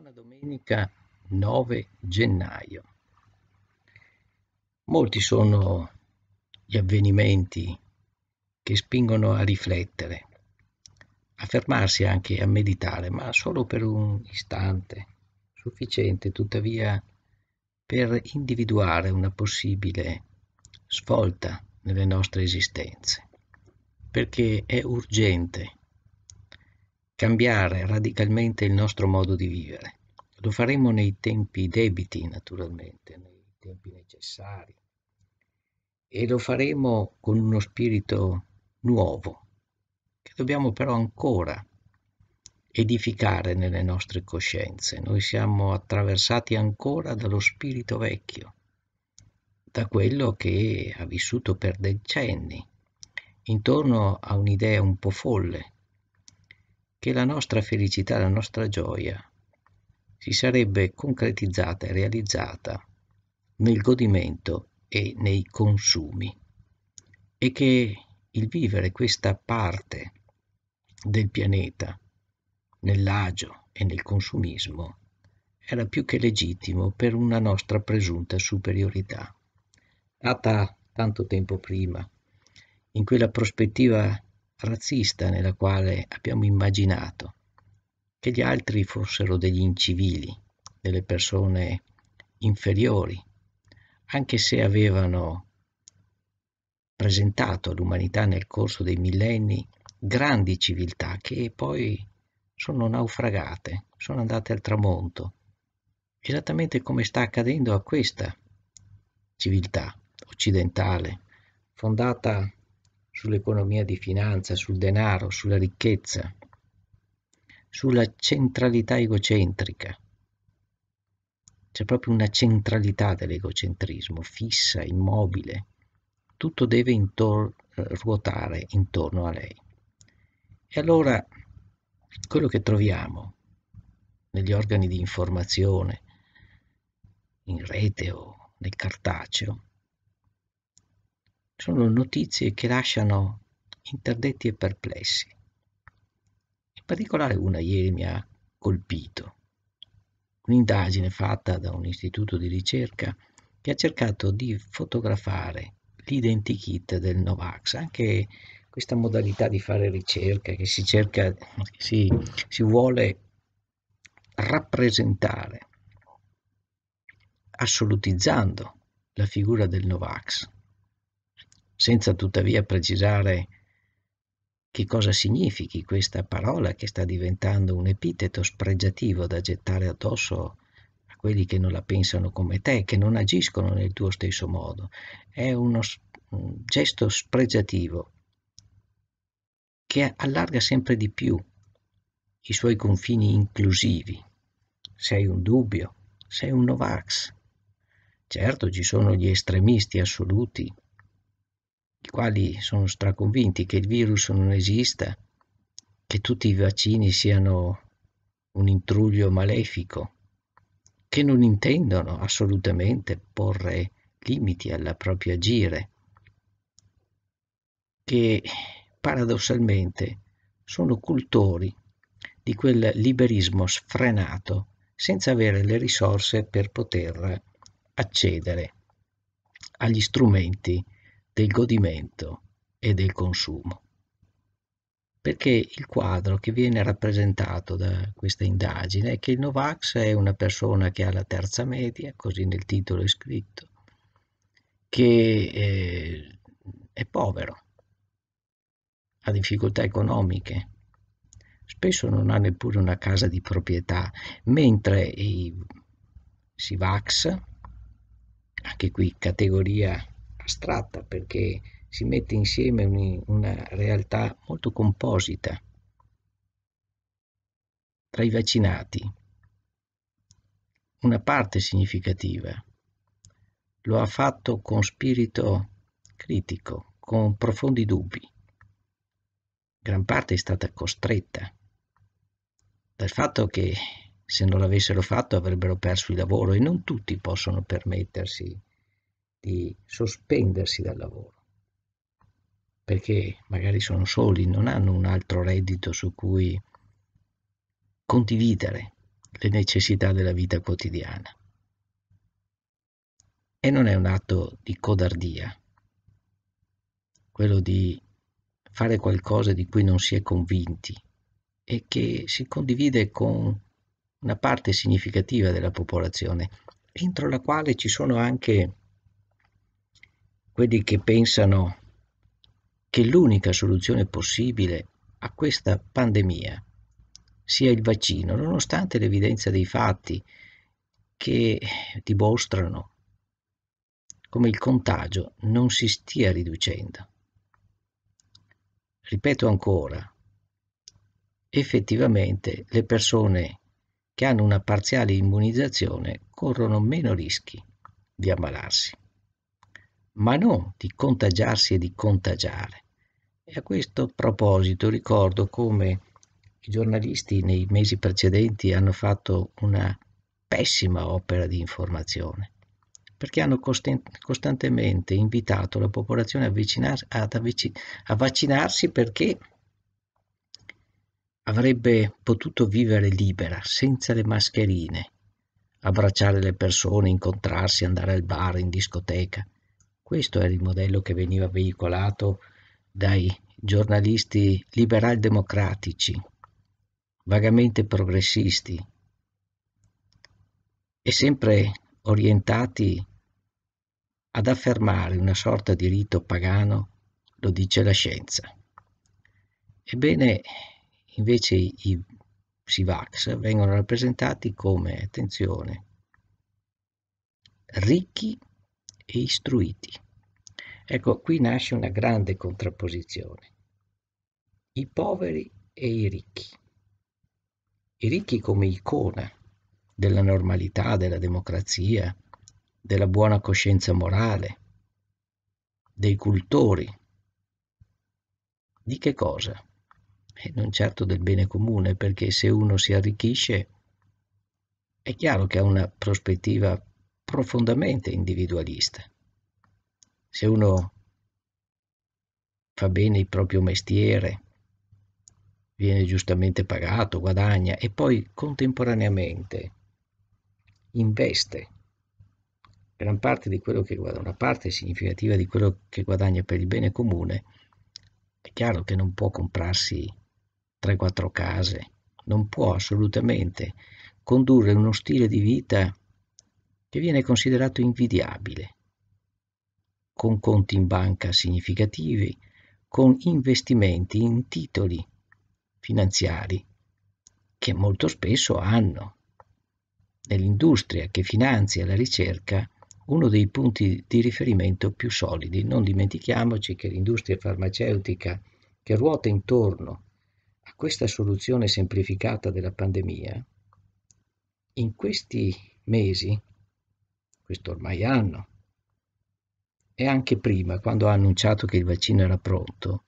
Buona domenica 9 gennaio. Molti sono gli avvenimenti che spingono a riflettere, a fermarsi anche a meditare, ma solo per un istante, sufficiente tuttavia per individuare una possibile svolta nelle nostre esistenze, perché è urgente cambiare radicalmente il nostro modo di vivere. Lo faremo nei tempi debiti, naturalmente, nei tempi necessari. E lo faremo con uno spirito nuovo, che dobbiamo però ancora edificare nelle nostre coscienze. Noi siamo attraversati ancora dallo spirito vecchio, da quello che ha vissuto per decenni, intorno a un'idea un po' folle che la nostra felicità, la nostra gioia si sarebbe concretizzata e realizzata nel godimento e nei consumi e che il vivere questa parte del pianeta nell'agio e nel consumismo era più che legittimo per una nostra presunta superiorità. Nata tanto tempo prima, in quella prospettiva razzista nella quale abbiamo immaginato che gli altri fossero degli incivili, delle persone inferiori, anche se avevano presentato all'umanità nel corso dei millenni grandi civiltà che poi sono naufragate, sono andate al tramonto, esattamente come sta accadendo a questa civiltà occidentale, fondata sull'economia di finanza, sul denaro, sulla ricchezza, sulla centralità egocentrica. C'è proprio una centralità dell'egocentrismo, fissa, immobile. Tutto deve intor- eh, ruotare intorno a lei. E allora quello che troviamo negli organi di informazione, in rete o nel cartaceo, sono notizie che lasciano interdetti e perplessi. In particolare una ieri mi ha colpito, un'indagine fatta da un istituto di ricerca che ha cercato di fotografare l'identikit del Novax, anche questa modalità di fare ricerca che si cerca, che si, si vuole rappresentare assolutizzando la figura del Novax senza tuttavia precisare che cosa significhi questa parola che sta diventando un epiteto spregiativo da gettare addosso a quelli che non la pensano come te, che non agiscono nel tuo stesso modo. È uno gesto spregiativo che allarga sempre di più i suoi confini inclusivi. Sei un dubbio, sei un Novax. Certo ci sono gli estremisti assoluti i quali sono straconvinti che il virus non esista, che tutti i vaccini siano un intruglio malefico, che non intendono assolutamente porre limiti alla propria agire, che paradossalmente sono cultori di quel liberismo sfrenato senza avere le risorse per poter accedere agli strumenti del godimento e del consumo. Perché il quadro che viene rappresentato da questa indagine è che il Novax è una persona che ha la terza media, così nel titolo è scritto, che eh, è povero, ha difficoltà economiche, spesso non ha neppure una casa di proprietà, mentre i Sivax, anche qui categoria astratta perché si mette insieme una realtà molto composita tra i vaccinati. Una parte significativa lo ha fatto con spirito critico, con profondi dubbi. Gran parte è stata costretta dal fatto che se non l'avessero fatto avrebbero perso il lavoro e non tutti possono permettersi di sospendersi dal lavoro, perché magari sono soli, non hanno un altro reddito su cui condividere le necessità della vita quotidiana. E non è un atto di codardia, quello di fare qualcosa di cui non si è convinti e che si condivide con una parte significativa della popolazione, entro la quale ci sono anche quelli che pensano che l'unica soluzione possibile a questa pandemia sia il vaccino, nonostante l'evidenza dei fatti che dimostrano come il contagio non si stia riducendo. Ripeto ancora, effettivamente le persone che hanno una parziale immunizzazione corrono meno rischi di ammalarsi ma non di contagiarsi e di contagiare. E a questo proposito ricordo come i giornalisti nei mesi precedenti hanno fatto una pessima opera di informazione, perché hanno costantemente invitato la popolazione a vaccinarsi perché avrebbe potuto vivere libera, senza le mascherine, abbracciare le persone, incontrarsi, andare al bar, in discoteca. Questo era il modello che veniva veicolato dai giornalisti liberal-democratici, vagamente progressisti e sempre orientati ad affermare una sorta di rito pagano, lo dice la scienza. Ebbene, invece i Sivax vengono rappresentati come, attenzione, ricchi e istruiti. Ecco, qui nasce una grande contrapposizione. I poveri e i ricchi. I ricchi come icona della normalità, della democrazia, della buona coscienza morale, dei cultori. Di che cosa? E eh, non certo del bene comune, perché se uno si arricchisce è chiaro che ha una prospettiva profondamente individualiste. Se uno fa bene il proprio mestiere, viene giustamente pagato, guadagna e poi contemporaneamente investe gran parte di quello che guadagna, una parte significativa di quello che guadagna per il bene comune, è chiaro che non può comprarsi 3-4 case, non può assolutamente condurre uno stile di vita che viene considerato invidiabile, con conti in banca significativi, con investimenti in titoli finanziari che molto spesso hanno nell'industria che finanzia la ricerca uno dei punti di riferimento più solidi. Non dimentichiamoci che l'industria farmaceutica che ruota intorno a questa soluzione semplificata della pandemia, in questi mesi questo ormai hanno. E anche prima, quando ha annunciato che il vaccino era pronto,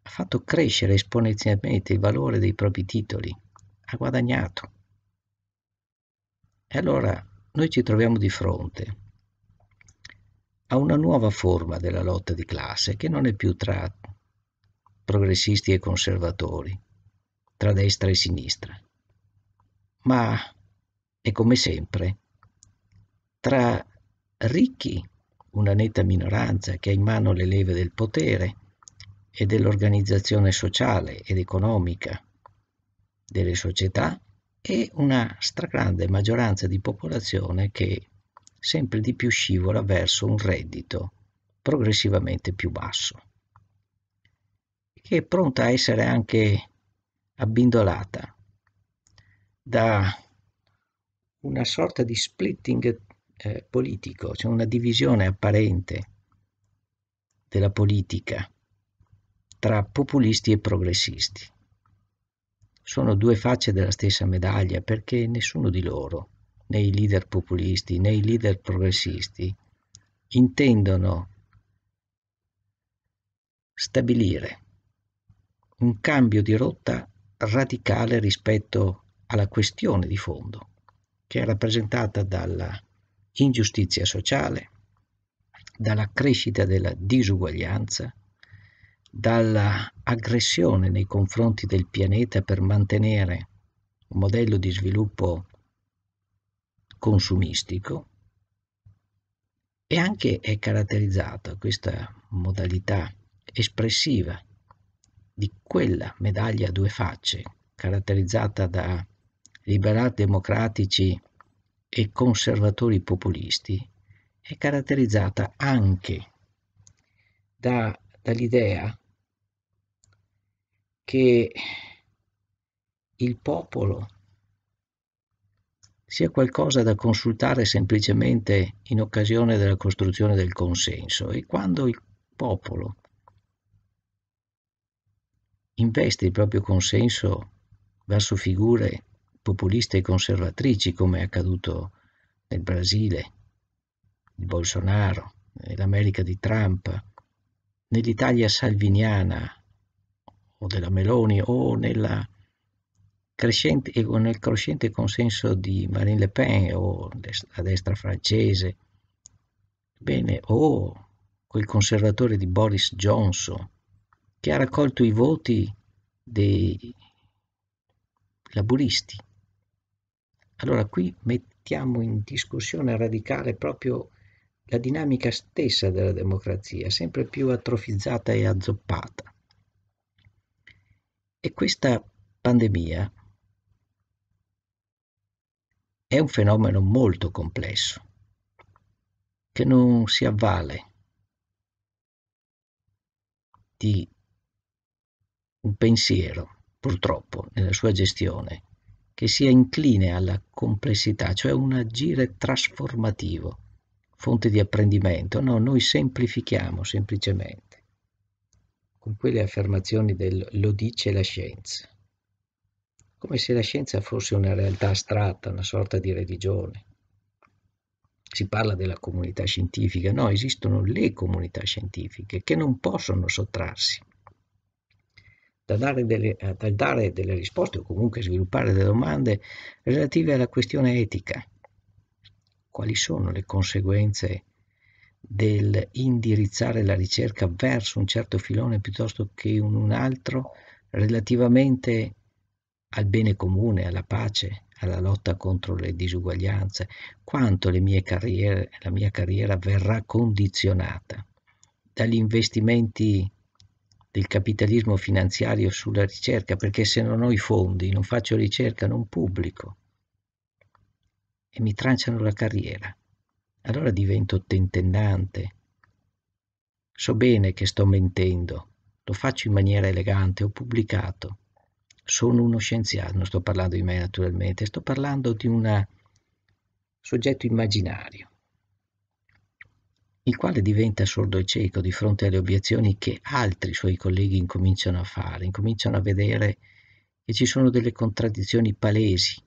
ha fatto crescere esponenzialmente il valore dei propri titoli, ha guadagnato. E allora noi ci troviamo di fronte a una nuova forma della lotta di classe che non è più tra progressisti e conservatori, tra destra e sinistra, ma è come sempre tra ricchi, una netta minoranza che ha in mano le leve del potere e dell'organizzazione sociale ed economica delle società e una stragrande maggioranza di popolazione che sempre di più scivola verso un reddito progressivamente più basso, che è pronta a essere anche abbindolata da una sorta di splitting eh, politico, c'è una divisione apparente della politica tra populisti e progressisti. Sono due facce della stessa medaglia perché nessuno di loro, né i leader populisti né i leader progressisti, intendono stabilire un cambio di rotta radicale rispetto alla questione di fondo, che è rappresentata dalla ingiustizia sociale, dalla crescita della disuguaglianza, dalla aggressione nei confronti del pianeta per mantenere un modello di sviluppo consumistico e anche è caratterizzata questa modalità espressiva di quella medaglia a due facce caratterizzata da liberal democratici e conservatori populisti è caratterizzata anche da, dall'idea che il popolo sia qualcosa da consultare semplicemente in occasione della costruzione del consenso e quando il popolo investe il proprio consenso verso figure populiste e conservatrici come è accaduto nel Brasile, di Bolsonaro, nell'America di Trump, nell'Italia salviniana o della Meloni o, crescente, nel crescente consenso di Marine Le Pen o la destra francese, bene, o quel conservatore di Boris Johnson che ha raccolto i voti dei laburisti allora qui mettiamo in discussione radicale proprio la dinamica stessa della democrazia, sempre più atrofizzata e azzoppata. E questa pandemia è un fenomeno molto complesso, che non si avvale di un pensiero, purtroppo, nella sua gestione che sia incline alla complessità, cioè un agire trasformativo, fonte di apprendimento. No, noi semplifichiamo semplicemente con quelle affermazioni del lo dice la scienza, come se la scienza fosse una realtà astratta, una sorta di religione. Si parla della comunità scientifica, no, esistono le comunità scientifiche che non possono sottrarsi da dare, delle, dal eh, dare delle risposte o comunque sviluppare delle domande relative alla questione etica. Quali sono le conseguenze del indirizzare la ricerca verso un certo filone piuttosto che in un altro relativamente al bene comune, alla pace, alla lotta contro le disuguaglianze, quanto carriere, la mia carriera verrà condizionata dagli investimenti del capitalismo finanziario sulla ricerca, perché se non ho i fondi, non faccio ricerca, non pubblico e mi tranciano la carriera. Allora divento tentennante. So bene che sto mentendo, lo faccio in maniera elegante, ho pubblicato. Sono uno scienziato, non sto parlando di me naturalmente, sto parlando di un soggetto immaginario il quale diventa sordo e cieco di fronte alle obiezioni che altri suoi colleghi incominciano a fare, incominciano a vedere che ci sono delle contraddizioni palesi.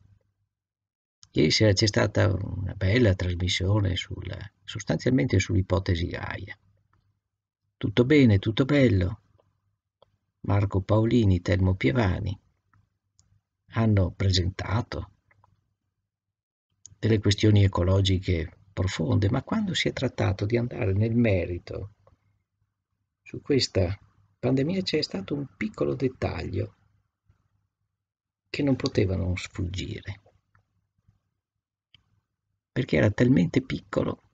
Ieri sera c'è stata una bella trasmissione sul, sostanzialmente sull'ipotesi Gaia. Tutto bene, tutto bello. Marco Paolini, Telmo Pievani hanno presentato delle questioni ecologiche profonde, ma quando si è trattato di andare nel merito su questa pandemia c'è stato un piccolo dettaglio che non potevano sfuggire, perché era talmente piccolo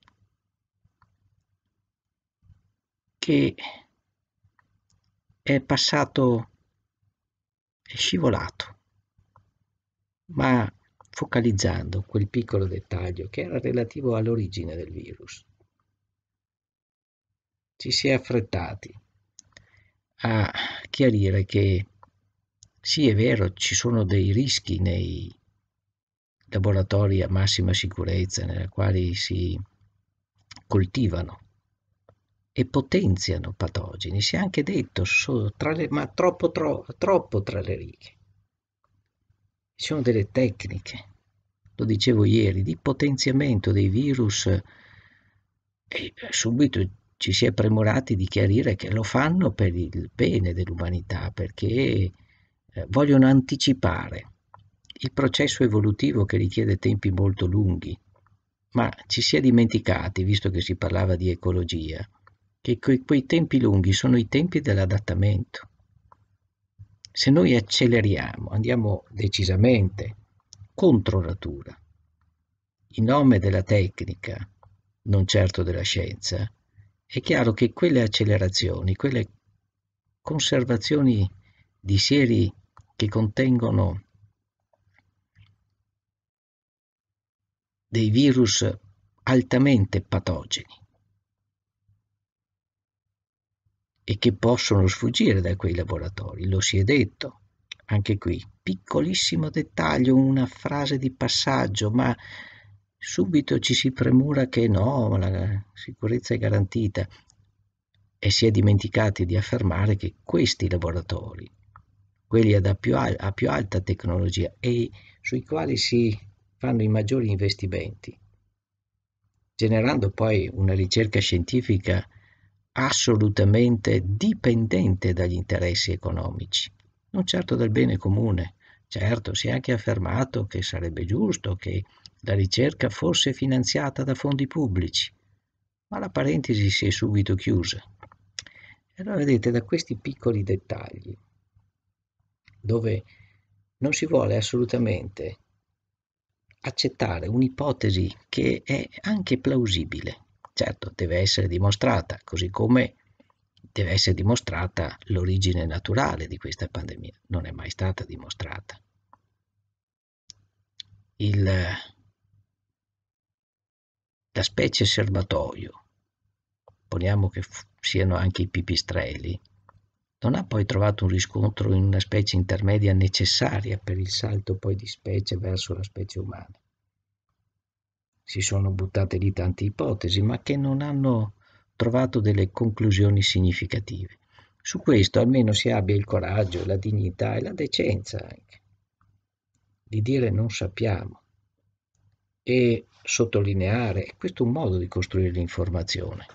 che è passato, è scivolato, ma focalizzando quel piccolo dettaglio che era relativo all'origine del virus. Ci si è affrettati a chiarire che sì, è vero, ci sono dei rischi nei laboratori a massima sicurezza nella quali si coltivano e potenziano patogeni, si è anche detto, so, le, ma troppo, tro, troppo tra le righe. Ci sono delle tecniche, lo dicevo ieri, di potenziamento dei virus e subito ci si è premurati di chiarire che lo fanno per il bene dell'umanità, perché eh, vogliono anticipare il processo evolutivo che richiede tempi molto lunghi. Ma ci si è dimenticati, visto che si parlava di ecologia, che quei tempi lunghi sono i tempi dell'adattamento se noi acceleriamo, andiamo decisamente contro natura, in nome della tecnica, non certo della scienza, è chiaro che quelle accelerazioni, quelle conservazioni di seri che contengono dei virus altamente patogeni, e che possono sfuggire da quei laboratori, lo si è detto. Anche qui, piccolissimo dettaglio, una frase di passaggio, ma subito ci si premura che no, la sicurezza è garantita e si è dimenticati di affermare che questi laboratori, quelli a più, al- a più alta tecnologia e sui quali si fanno i maggiori investimenti, generando poi una ricerca scientifica assolutamente dipendente dagli interessi economici, non certo dal bene comune. Certo, si è anche affermato che sarebbe giusto che la ricerca fosse finanziata da fondi pubblici, ma la parentesi si è subito chiusa. E allora vedete da questi piccoli dettagli, dove non si vuole assolutamente accettare un'ipotesi che è anche plausibile, Certo, deve essere dimostrata, così come deve essere dimostrata l'origine naturale di questa pandemia. Non è mai stata dimostrata. Il, la specie serbatoio, poniamo che siano anche i pipistrelli, non ha poi trovato un riscontro in una specie intermedia necessaria per il salto poi di specie verso la specie umana si sono buttate lì tante ipotesi, ma che non hanno trovato delle conclusioni significative. Su questo almeno si abbia il coraggio, la dignità e la decenza anche di dire non sappiamo e sottolineare, questo è un modo di costruire l'informazione.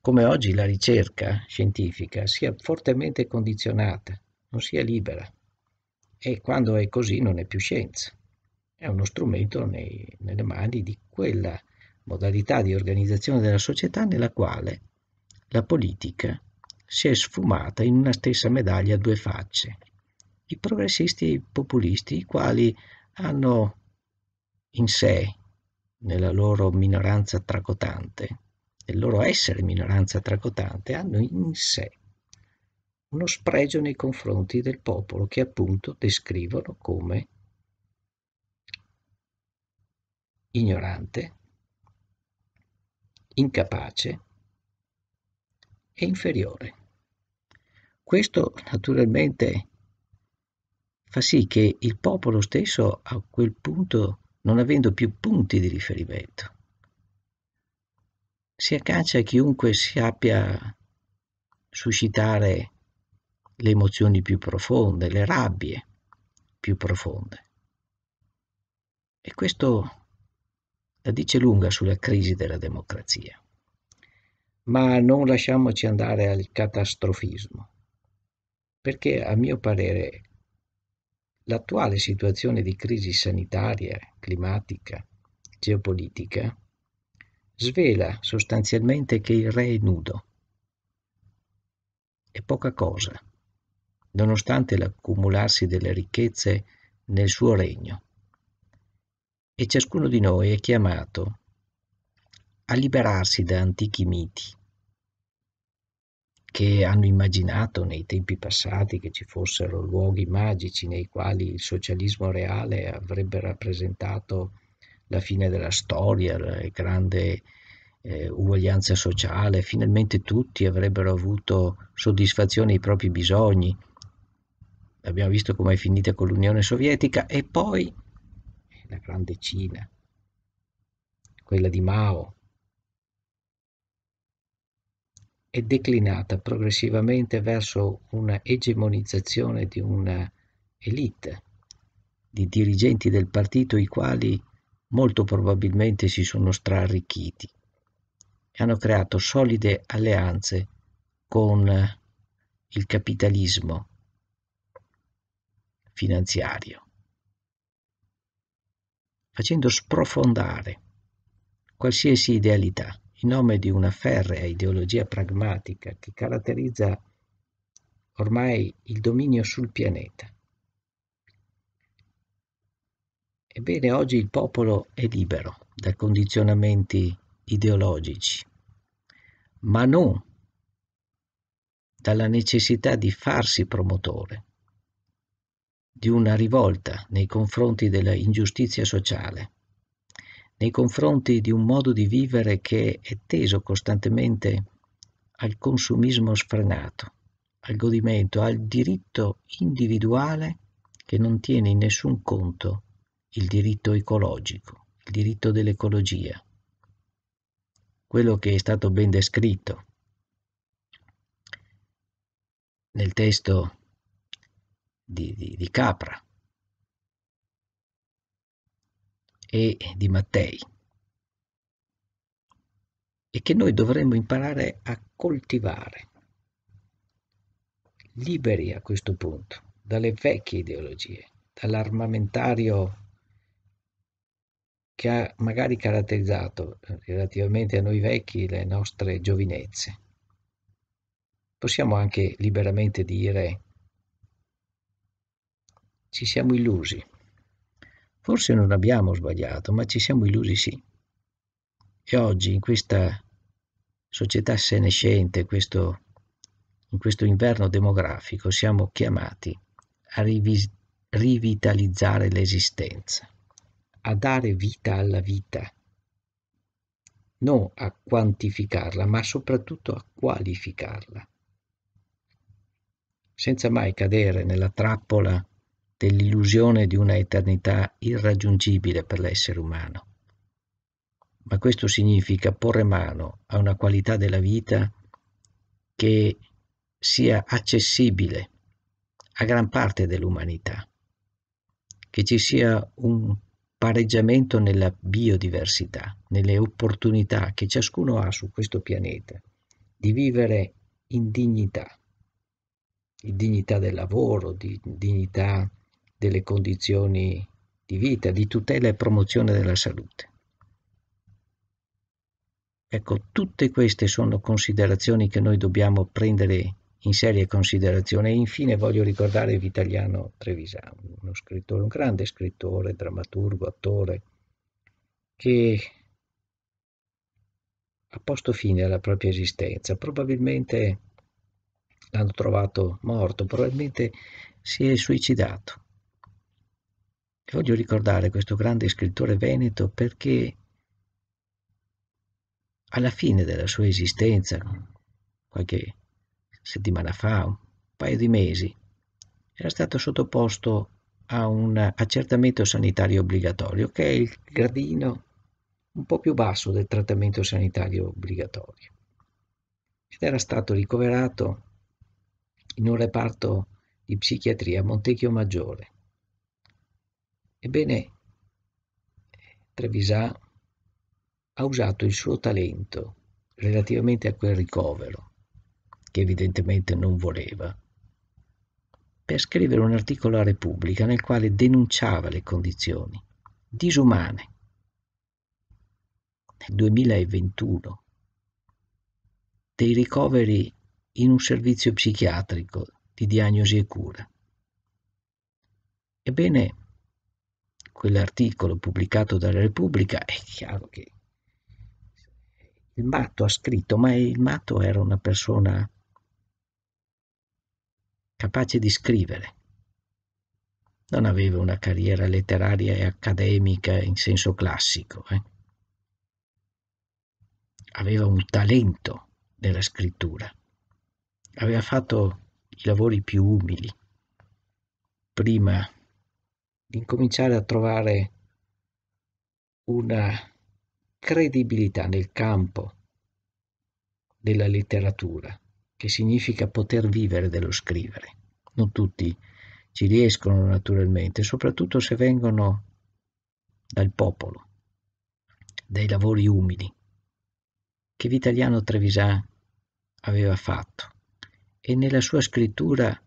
Come oggi la ricerca scientifica sia fortemente condizionata, non sia libera e quando è così non è più scienza è uno strumento nei, nelle mani di quella modalità di organizzazione della società nella quale la politica si è sfumata in una stessa medaglia a due facce. I progressisti populisti, i quali hanno in sé, nella loro minoranza tracotante, nel loro essere minoranza tracotante, hanno in sé uno spregio nei confronti del popolo che appunto descrivono come ignorante, incapace e inferiore. Questo naturalmente fa sì che il popolo stesso a quel punto, non avendo più punti di riferimento, si accancia a chiunque sappia suscitare le emozioni più profonde, le rabbie più profonde. E questo la dice lunga sulla crisi della democrazia. Ma non lasciamoci andare al catastrofismo, perché a mio parere l'attuale situazione di crisi sanitaria, climatica, geopolitica, svela sostanzialmente che il re è nudo. È poca cosa, nonostante l'accumularsi delle ricchezze nel suo regno e ciascuno di noi è chiamato a liberarsi da antichi miti che hanno immaginato nei tempi passati che ci fossero luoghi magici nei quali il socialismo reale avrebbe rappresentato la fine della storia, la grande eh, uguaglianza sociale, finalmente tutti avrebbero avuto soddisfazione ai propri bisogni. Abbiamo visto com'è finita con l'Unione Sovietica e poi la grande Cina, quella di Mao, è declinata progressivamente verso una egemonizzazione di una elite, di dirigenti del partito i quali molto probabilmente si sono straricchiti e hanno creato solide alleanze con il capitalismo finanziario facendo sprofondare qualsiasi idealità in nome di una ferrea ideologia pragmatica che caratterizza ormai il dominio sul pianeta. Ebbene, oggi il popolo è libero da condizionamenti ideologici, ma non dalla necessità di farsi promotore di una rivolta nei confronti della ingiustizia sociale, nei confronti di un modo di vivere che è teso costantemente al consumismo sfrenato, al godimento, al diritto individuale che non tiene in nessun conto il diritto ecologico, il diritto dell'ecologia, quello che è stato ben descritto nel testo di, di, di Capra e di Mattei e che noi dovremmo imparare a coltivare, liberi a questo punto dalle vecchie ideologie, dall'armamentario che ha magari caratterizzato eh, relativamente a noi vecchi le nostre giovinezze. Possiamo anche liberamente dire ci siamo illusi. Forse non abbiamo sbagliato, ma ci siamo illusi sì. E oggi in questa società senescente, questo, in questo inverno demografico, siamo chiamati a rivis- rivitalizzare l'esistenza, a dare vita alla vita, non a quantificarla, ma soprattutto a qualificarla, senza mai cadere nella trappola dell'illusione di una eternità irraggiungibile per l'essere umano. Ma questo significa porre mano a una qualità della vita che sia accessibile a gran parte dell'umanità, che ci sia un pareggiamento nella biodiversità, nelle opportunità che ciascuno ha su questo pianeta di vivere in dignità, in dignità del lavoro, di dignità delle condizioni di vita, di tutela e promozione della salute. Ecco, tutte queste sono considerazioni che noi dobbiamo prendere in seria considerazione. E infine voglio ricordare Vitaliano Trevisano, uno scrittore, un grande scrittore, drammaturgo, attore, che ha posto fine alla propria esistenza. Probabilmente l'hanno trovato morto, probabilmente si è suicidato voglio ricordare questo grande scrittore veneto perché alla fine della sua esistenza, qualche settimana fa, un paio di mesi, era stato sottoposto a un accertamento sanitario obbligatorio, che è il gradino un po' più basso del trattamento sanitario obbligatorio. Ed era stato ricoverato in un reparto di psichiatria a Montecchio Maggiore. Ebbene, Trevisà ha usato il suo talento relativamente a quel ricovero, che evidentemente non voleva, per scrivere un articolo a Repubblica nel quale denunciava le condizioni disumane. Nel 2021 dei ricoveri in un servizio psichiatrico di diagnosi e cura. Ebbene, quell'articolo pubblicato dalla Repubblica, è chiaro che il matto ha scritto, ma il matto era una persona capace di scrivere. Non aveva una carriera letteraria e accademica in senso classico. Eh? Aveva un talento nella scrittura. Aveva fatto i lavori più umili. Prima incominciare a trovare una credibilità nel campo della letteratura, che significa poter vivere dello scrivere. Non tutti ci riescono naturalmente, soprattutto se vengono dal popolo, dai lavori umili che Vitaliano Trevisan aveva fatto e nella sua scrittura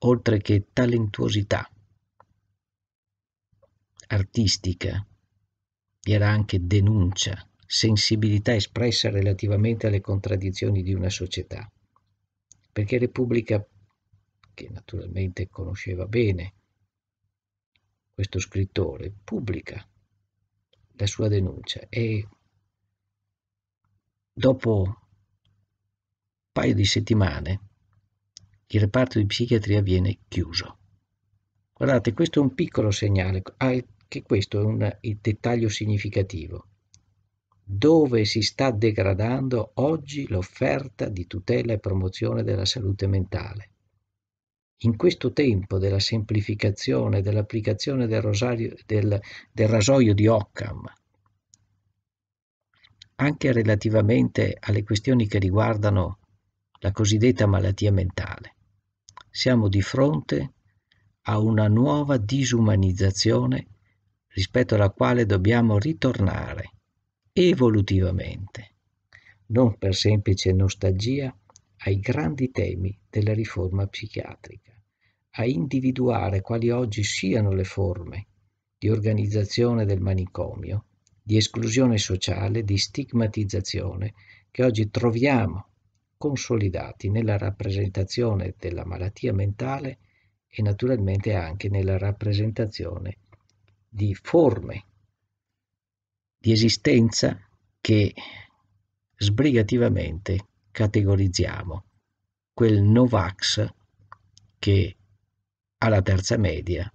oltre che talentuosità artistica, vi era anche denuncia, sensibilità espressa relativamente alle contraddizioni di una società. Perché Repubblica, che naturalmente conosceva bene questo scrittore, pubblica la sua denuncia e dopo un paio di settimane il reparto di psichiatria viene chiuso. Guardate, questo è un piccolo segnale, anche ah, questo è un dettaglio significativo. Dove si sta degradando oggi l'offerta di tutela e promozione della salute mentale? In questo tempo della semplificazione, dell'applicazione del, rosario, del, del rasoio di Occam, anche relativamente alle questioni che riguardano la cosiddetta malattia mentale siamo di fronte a una nuova disumanizzazione rispetto alla quale dobbiamo ritornare evolutivamente, non per semplice nostalgia, ai grandi temi della riforma psichiatrica, a individuare quali oggi siano le forme di organizzazione del manicomio, di esclusione sociale, di stigmatizzazione che oggi troviamo consolidati nella rappresentazione della malattia mentale e naturalmente anche nella rappresentazione di forme di esistenza che sbrigativamente categorizziamo. Quel Novax che alla terza media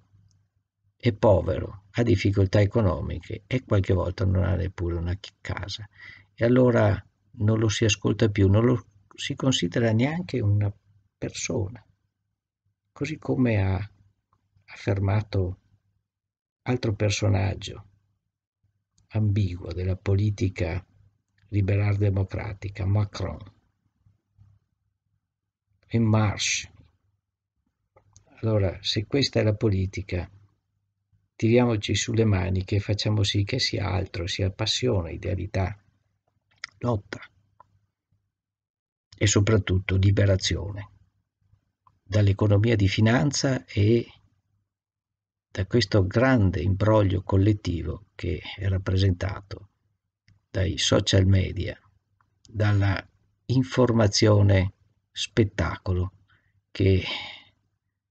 è povero, ha difficoltà economiche e qualche volta non ha neppure una casa. E allora non lo si ascolta più, non lo si considera neanche una persona, così come ha affermato altro personaggio ambiguo della politica liberal democratica, Macron. E marche. Allora, se questa è la politica, tiriamoci sulle maniche e facciamo sì che sia altro, sia passione, idealità, lotta e soprattutto liberazione dall'economia di finanza e da questo grande imbroglio collettivo che è rappresentato dai social media, dalla informazione spettacolo che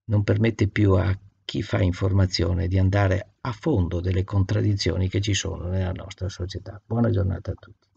non permette più a chi fa informazione di andare a fondo delle contraddizioni che ci sono nella nostra società. Buona giornata a tutti.